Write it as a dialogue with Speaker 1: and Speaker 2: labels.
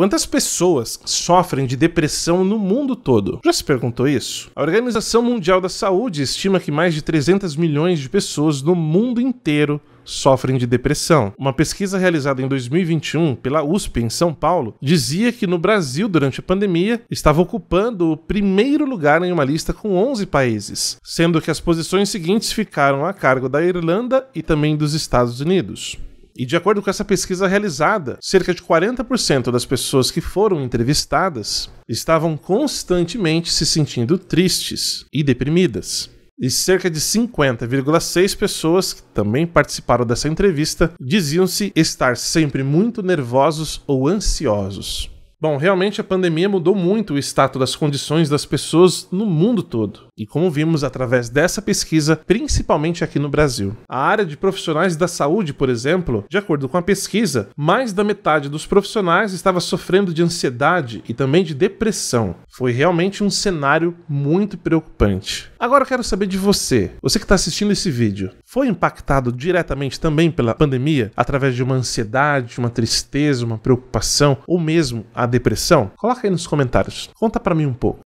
Speaker 1: Quantas pessoas sofrem de depressão no mundo todo? Já se perguntou isso? A Organização Mundial da Saúde estima que mais de 300 milhões de pessoas no mundo inteiro sofrem de depressão. Uma pesquisa realizada em 2021 pela USP em São Paulo dizia que no Brasil, durante a pandemia, estava ocupando o primeiro lugar em uma lista com 11 países, sendo que as posições seguintes ficaram a cargo da Irlanda e também dos Estados Unidos. E de acordo com essa pesquisa realizada, cerca de 40% das pessoas que foram entrevistadas estavam constantemente se sentindo tristes e deprimidas. E cerca de 50,6 pessoas que também participaram dessa entrevista diziam-se estar sempre muito nervosos ou ansiosos. Bom, realmente a pandemia mudou muito o status das condições das pessoas no mundo todo. E como vimos através dessa pesquisa, principalmente aqui no Brasil. A área de profissionais da saúde, por exemplo, de acordo com a pesquisa, mais da metade dos profissionais estava sofrendo de ansiedade e também de depressão. Foi realmente um cenário muito preocupante. Agora eu quero saber de você, você que está assistindo esse vídeo, foi impactado diretamente também pela pandemia através de uma ansiedade, uma tristeza, uma preocupação ou mesmo a depressão? Coloca aí nos comentários. Conta para mim um pouco.